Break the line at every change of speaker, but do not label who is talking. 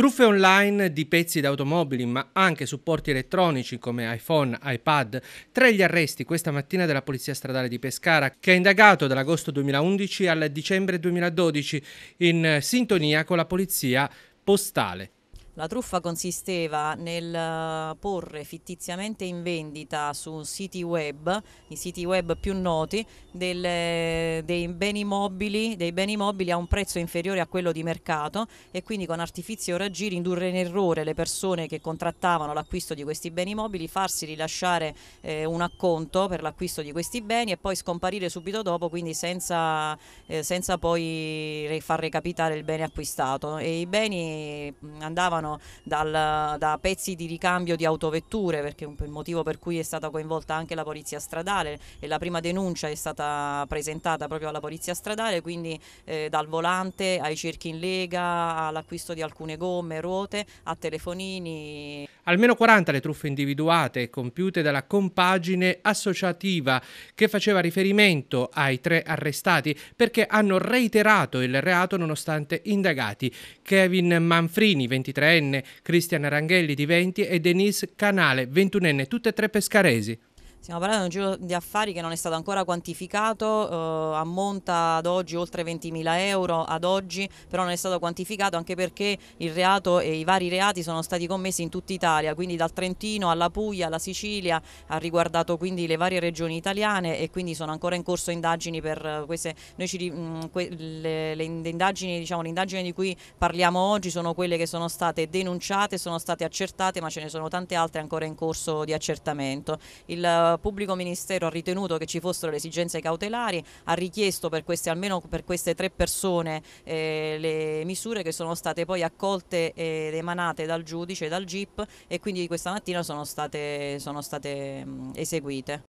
Truffe online di pezzi d'automobili, ma anche supporti elettronici come iPhone, iPad. Tra gli arresti questa mattina della Polizia Stradale di Pescara, che ha indagato dall'agosto 2011 al dicembre 2012 in sintonia con la Polizia Postale.
La truffa consisteva nel eh, porre fittiziamente in vendita su siti web, i siti web più noti, delle, dei, beni mobili, dei, beni mobili, a un prezzo inferiore a quello di mercato e quindi con artifici o raggiri indurre in errore le persone che contrattavano l'acquisto di questi beni mobili, farsi rilasciare eh, un acconto per l'acquisto di questi beni e poi scomparire subito dopo, quindi senza, eh, senza poi far recapitare il bene acquistato. E I beni mm, andavano Milano, dal, da pezzi di ricambio di autovetture, perché un, il motivo per cui è stata coinvolta anche la polizia stradale e la prima denuncia è stata presentata proprio alla polizia stradale, quindi eh, dal volante ai cerchi in lega, all'acquisto di alcune gomme, ruote, a telefonini.
Almeno 40 le truffe individuate compiute dalla compagine associativa che faceva riferimento ai tre arrestati perché hanno reiterato il reato nonostante indagati. Kevin Manfrini, 23enne, Cristian Ranghelli di 20 e Denise Canale, 21enne, tutte e tre pescaresi.
Stiamo parlando di un giro di affari che non è stato ancora quantificato, eh, ammonta ad oggi oltre 20.000 euro ad oggi, però non è stato quantificato anche perché il reato e i vari reati sono stati commessi in tutta Italia, quindi dal Trentino alla Puglia, alla Sicilia, ha riguardato quindi le varie regioni italiane e quindi sono ancora in corso indagini per eh, queste, ci, mh, mm, que, le, le, indagini, diciamo, l'indagine di cui parliamo oggi sono quelle che sono state denunciate, sono state accertate, ma ce ne sono tante altre ancora in corso di accertamento. Il, il pubblico ministero ha ritenuto che ci fossero le esigenze cautelari, ha richiesto per queste, almeno per queste tre persone eh, le misure che sono state poi accolte ed emanate dal giudice, dal GIP e quindi questa mattina sono state, sono state mh, eseguite.